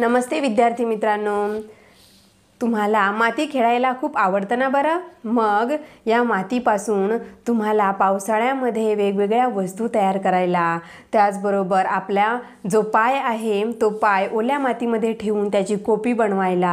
नमस्ते विद्यार्थी मित्रांनो तुम्हाला माती खेळायला खूप आवडतं ना बरं मग या मातीपासून तुम्हाला पावसाळ्यामध्ये वेगवेगळ्या वस्तू तयार करायला त्याचबरोबर आपल्या जो पाय आहे तो पाय ओल्या मातीमध्ये ठेवून त्याची कोपी बनवायला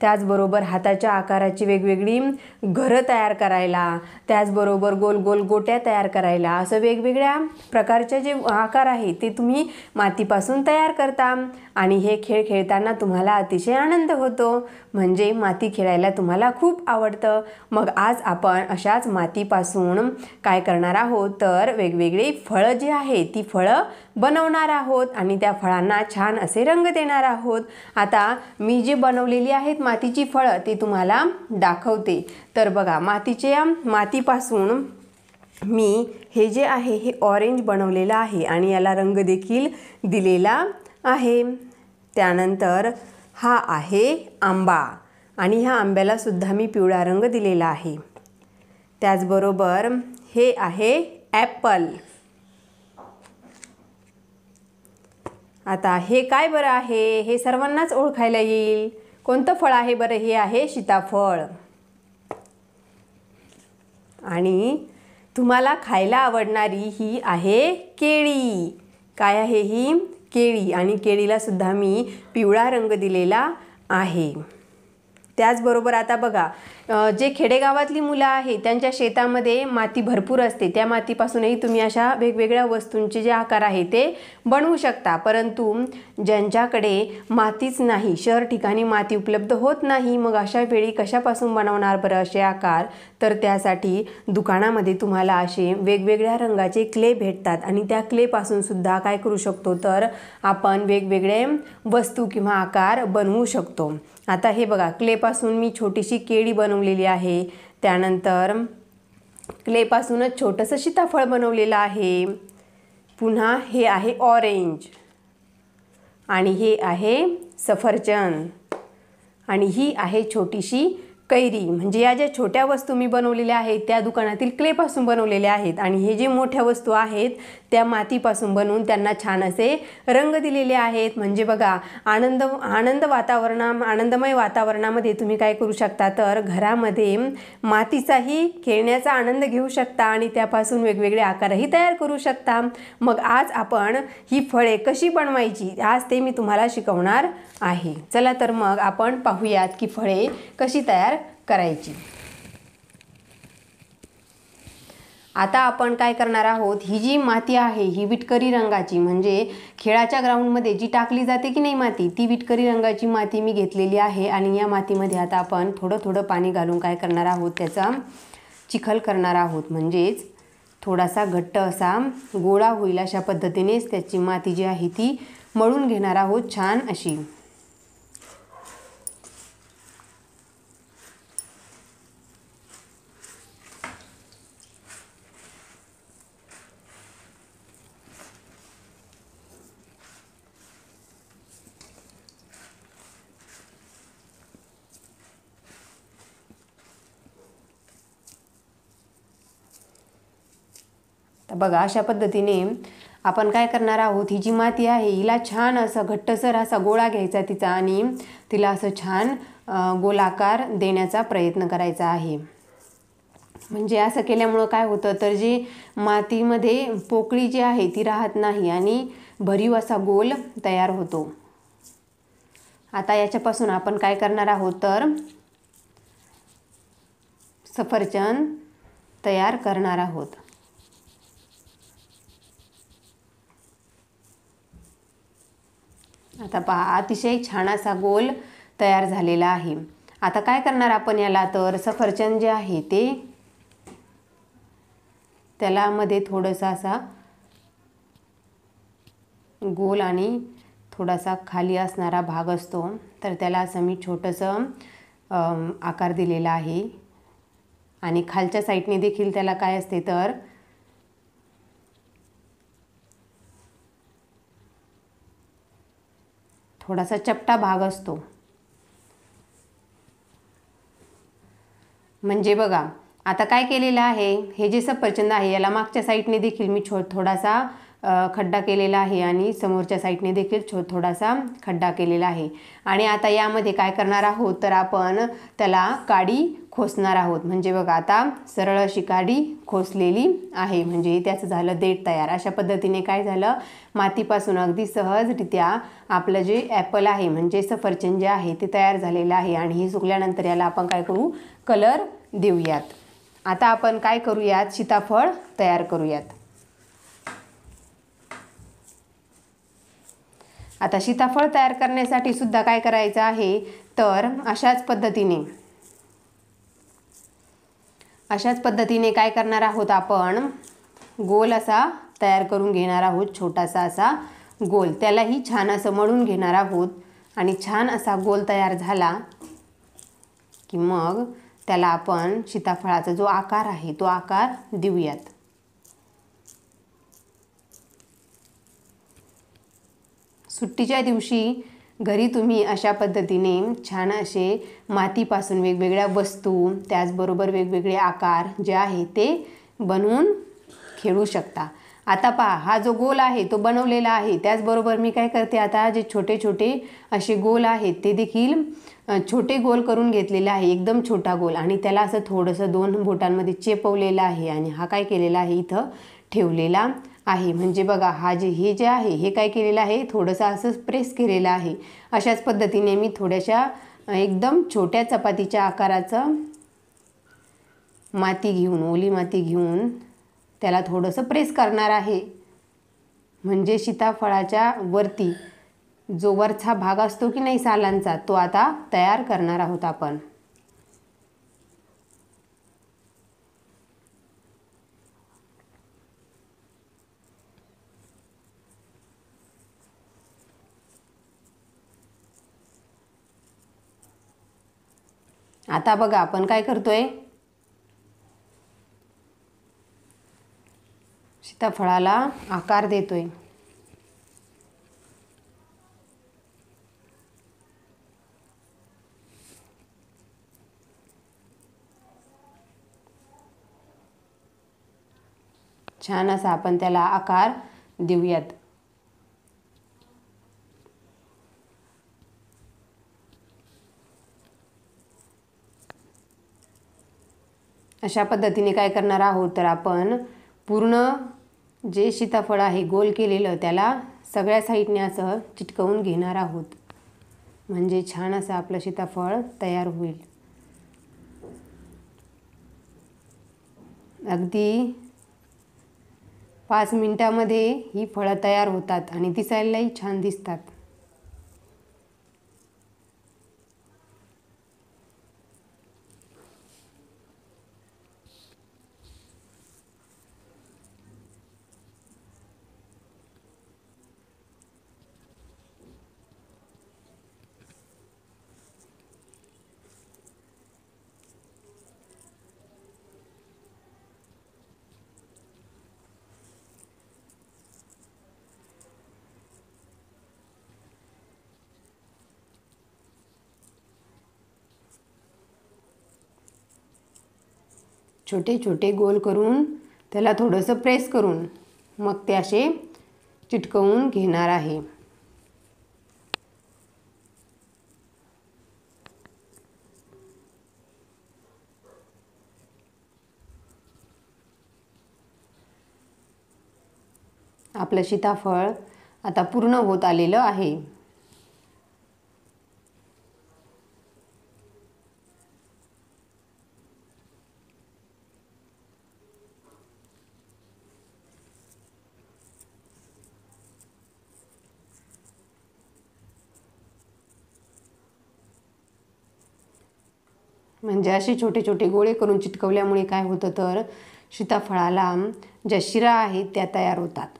त्याचबरोबर हाताच्या आकाराची वेगवेगळी घरं तयार करायला त्याचबरोबर गोल गोल गोट्या तयार करायला असं वेगवेगळ्या प्रकारचे जे आकार आहे ते तुम्ही मातीपासून तयार करता आणि हे खेळ खेळताना तुम्हाला अतिशय आनंद होतो म्हणजे माती खेळायला तुम्हाला खूप आवडतं मग आज आपण अशाच मातीपासून काय करणार आहोत तर वेगवेगळी फळं जी आहे ती फळं बनवणार आहोत आणि त्या फळांना छान असे रंग देणार आहोत आता मी जी बनवलेली आहेत मातीची फळं ती तुम्हाला दाखवते तर बघा मातीच्या मातीपासून मी हे जे आहे हे ऑरेंज बनवलेलं आहे आणि याला रंग देखील दिलेला आहे त्यानंतर हा आहे आंबा आणि ह्या आंब्यालासुद्धा मी पिवळा रंग दिलेला आहे त्याचबरोबर हे आहे ॲपल आता हे काय बरं आहे हे सर्वांनाच ओळखायला येईल कोणतं फळ आहे बरं हे आहे सीताफळ आणि तुम्हाला खायला आवडणारी ही आहे केळी काय आहे ही केळी आणि केळीलासुद्धा मी पिवळा रंग दिलेला आहे त्याचबरोबर आता बघा जे खेडेगावातली मुलं आहेत त्यांच्या शेतामध्ये माती भरपूर असते त्या मातीपासूनही तुम्ही अशा वेगवेगळ्या वस्तूंचे जे आकार आहे ते बनवू शकता परंतु ज्यांच्याकडे मातीच नाही शहर ठिकाणी माती उपलब्ध होत नाही मग अशा वेळी कशापासून बनवणार बरं असे आकार तर त्यासाठी दुकानामध्ये तुम्हाला असे वेगवेगळ्या रंगाचे क्ले भेटतात आणि त्या क्लेपासून सुद्धा काय करू शकतो तर आपण वेगवेगळे वस्तू किंवा आकार बनवू शकतो आता हे बघा क्लेपासून मी छोटीशी केळी बनवू बनवलेली आहे त्यानंतर क्लेपासूनच छोटंसं सीताफळ बनवलेलं आहे पुन्हा हे आहे ऑरेंज आणि हे आहे सफरचंद आणि ही आहे छोटीशी कैरी म्हणजे या ज्या छोट्या वस्तू मी बनवलेल्या आहेत त्या दुकानातील क्लेपासून बनवलेल्या आहेत आणि हे जे मोठ्या वस्तू आहेत त्या मातीपासून बनवून त्यांना छान असे रंग दिलेले आहेत म्हणजे बघा आनंद आनंद वातावरणा आनंदमय वातावरणामध्ये तुम्ही काय करू शकता तर घरामध्ये मातीचाही खेळण्याचा आनंद घेऊ शकता आणि त्यापासून वेगवेगळे आकारही तयार करू शकता मग आज आपण ही फळे कशी बनवायची आज ते मी तुम्हाला शिकवणार आहे चला तर मग आपण पाहूयात की फळे कशी तयार करायची आता आपण काय करणार आहोत ही जी माती आहे ही विटकरी रंगाची म्हणजे खेळाच्या ग्राउंडमध्ये जी टाकली जाते की नाही माती ती विटकरी रंगाची माती मी घेतलेली आहे आणि या मातीमध्ये आता आपण थोडं थोडं पाणी घालून काय करणार आहोत त्याचा चिखल करणार आहोत म्हणजेच थोडासा घट्ट असा गोळा होईल अशा पद्धतीनेच त्याची माती जी आहे ती मळून घेणार आहोत छान अशी बघा अशा पद्धतीने आपण काय करणार आहोत ही जी माती आहे हिला छान असं घट्टसर असा गोळा घ्यायचा तिचा आणि तिला असं छान गोलाकार देण्याचा प्रयत्न करायचा आहे म्हणजे असं केल्यामुळं काय होतं तर जी मातीमध्ये पोकळी जी आहे ती राहत नाही आणि भरीव असा गोल तयार होतो आता याच्यापासून आपण काय करणार आहोत तर सफरचंद तयार करणार आहोत आता पहा अतिशय छान असा गोल तयार झालेला आहे आता काय करणार आपण याला तर सफरचंद जे आहे ते त्याला मध्ये थोडंसा असा गोल आणि थोडासा खाली असणारा भाग असतो तर त्याला असं मी छोटंसं आकार दिलेला आहे आणि खालच्या साईडने देखील त्याला काय असते तर थोडासा चपटा भाग असतो म्हणजे बघा आता काय केलेलं आहे हे जे सफरचंद आहे याला मागच्या साईडने देखील मी छो थोडासा खड्डा केलेला आहे आणि समोरच्या साईडने देखील छो थोडासा खड्डा केलेला आहे आणि आता यामध्ये काय करणार आहोत तर आपण त्याला काडी खोसणार आहोत म्हणजे बघा आता सरळ अशी काडी खोसलेली आहे म्हणजे त्याचं झालं देठ तयार अशा पद्धतीने काय झालं मातीपासून अगदी सहजरित्या आपलं जे ॲपल आहे म्हणजे सफरचंद जे आहे ते तयार झालेलं आहे आणि हे सुकल्यानंतर याला आपण काय करू कलर देऊयात आता आपण काय करूयात सीताफळ तयार करूयात आता सीताफळ तयार करण्यासाठी सुद्धा काय करायचं आहे तर अशाच पद्धतीने अशाच पद्धतीने काय करणार आहोत आपण गोल असा तयार करून घेणार आहोत छोटासा असा गोल त्यालाही छान असं मळून घेणार आहोत आणि छान असा गोल तयार झाला की मग त्याला आपण सीताफळाचा जो आकार आहे तो आकार देऊयात सुट्टीच्या दिवशी घरी तुम्ही अशा पद्धतीने छान असे मातीपासून वेगवेगळ्या वस्तू त्याचबरोबर वेगवेगळे आकार जे आहे ते बनवून खेळू शकता आता पहा हा जो गोल आहे तो बनवलेला आहे त्याचबरोबर मी काय करते आता जे छोटे छोटे असे गोल आहेत ते देखील छोटे गोल करून घेतलेले आहे एकदम छोटा गोल आणि त्याला असं थोडंसं दोन बोटांमध्ये चेपवलेलं आहे आणि हा काय केलेला आहे इथं ठेवलेला आहे म्हणजे बघा हा जे हे जे आहे हे काय केलेलं आहे थोडंसं असं प्रेस केलेलं आहे अशाच पद्धतीने मी थोड्याशा एकदम छोट्या चपातीच्या आकाराचं माती घेऊन ओली माती घेऊन त्याला थोडंसं प्रेस करणार आहे म्हणजे सीताफळाच्या वरती जो वरचा भाग असतो की नाही सालांचा तो आता तयार करणार आहोत आपण आता बघा आपण काय करतोय सीताफळाला आकार देतोय छान असा आपण त्याला आकार देऊयात अशा पद्धतीने काय करणार आहोत तर आपण पूर्ण जे सीताफळ आहे गोल केलेलं त्याला सगळ्या साईडने असं चिटकवून घेणार आहोत म्हणजे छान असं आपलं सीताफळ तयार होईल अगदी पाच मिनटामध्ये ही फळं तयार होतात आणि दिसायलाही छान दिसतात छोटे छोटे गोल करून त्याला थोडंसं प्रेस करून मग ते असे चिटकवून घेणार आहे आपलं सीताफळ आता पूर्ण होत आलेलं आहे म्हणजे अशी छोटे छोटे गोळे करून चिटकवल्यामुळे काय होतं तर सीताफळाला ज्या शिरा आहेत त्या तयार होतात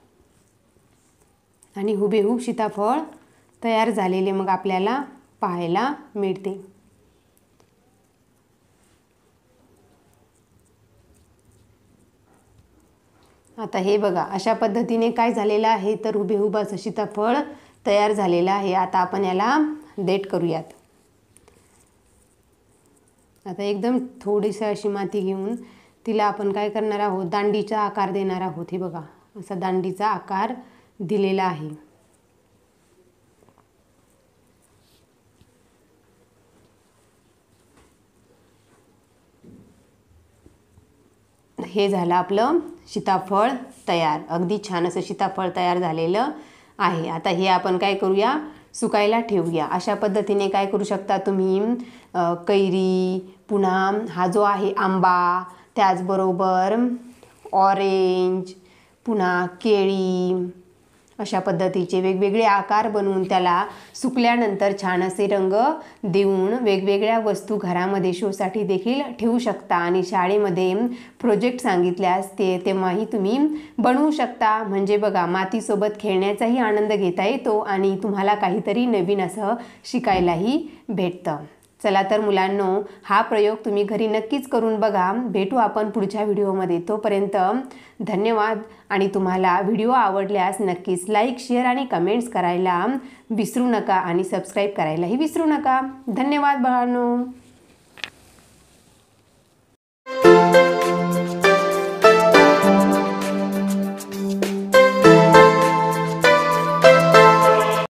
आणि हुबेहूब सीताफळ तयार झालेले मग आपल्याला पाहायला मिळते आता हे बघा अशा पद्धतीने काय झालेलं आहे तर हुबेहुबाचं सीताफळ तयार झालेलं आहे आता आपण याला डेट करूयात आता एकदम थोडीशी अशी माती घेऊन तिला आपण काय करणार आहोत दांडीचा आकार देणार आहोत हे बघा असा दांडीचा आकार दिलेला आहे हे झालं आपलं सीताफळ तयार अगदी छान असं सीताफळ तयार झालेलं आहे आता हे आपण काय करूया सुकायला ठेवूया अशा पद्धतीने काय करू शकता तुम्ही कैरी पुन्हा हा जो आहे आंबा त्याचबरोबर ऑरेंज पुन्हा केळी अशा पद्धतीचे वेगवेगळे आकार बनवून त्याला सुकल्यानंतर छान असे रंग देऊन वेगवेगळ्या वस्तू घरामध्ये शोसाठी देखील ठेवू शकता आणि शाळेमध्ये प्रोजेक्ट सांगितल्यास ते तेव्हाही तुम्ही बनवू शकता म्हणजे बघा मातीसोबत खेळण्याचाही आनंद घेता येतो आणि तुम्हाला काहीतरी नवीन असं शिकायलाही भेटतं चला तर मुलांनो हा प्रयोग तुम्ही घरी नक्कीच करून बघा भेटू आपण पुढच्या व्हिडिओमध्ये तोपर्यंत धन्यवाद आणि तुम्हाला व्हिडिओ आवडल्यास नक्कीच लाईक शेअर आणि कमेंट्स करायला विसरू नका आणि सबस्क्राईब करायलाही विसरू नका धन्यवाद बाळांनो